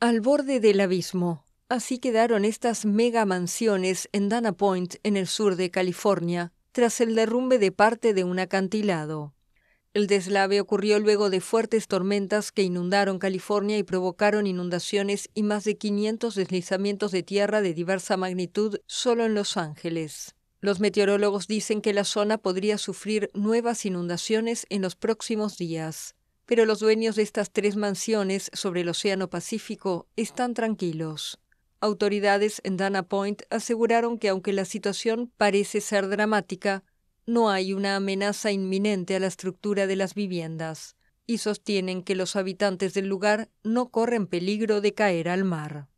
Al borde del abismo. Así quedaron estas mega mansiones en Dana Point, en el sur de California, tras el derrumbe de parte de un acantilado. El deslave ocurrió luego de fuertes tormentas que inundaron California y provocaron inundaciones y más de 500 deslizamientos de tierra de diversa magnitud solo en Los Ángeles. Los meteorólogos dicen que la zona podría sufrir nuevas inundaciones en los próximos días pero los dueños de estas tres mansiones sobre el Océano Pacífico están tranquilos. Autoridades en Dana Point aseguraron que aunque la situación parece ser dramática, no hay una amenaza inminente a la estructura de las viviendas, y sostienen que los habitantes del lugar no corren peligro de caer al mar.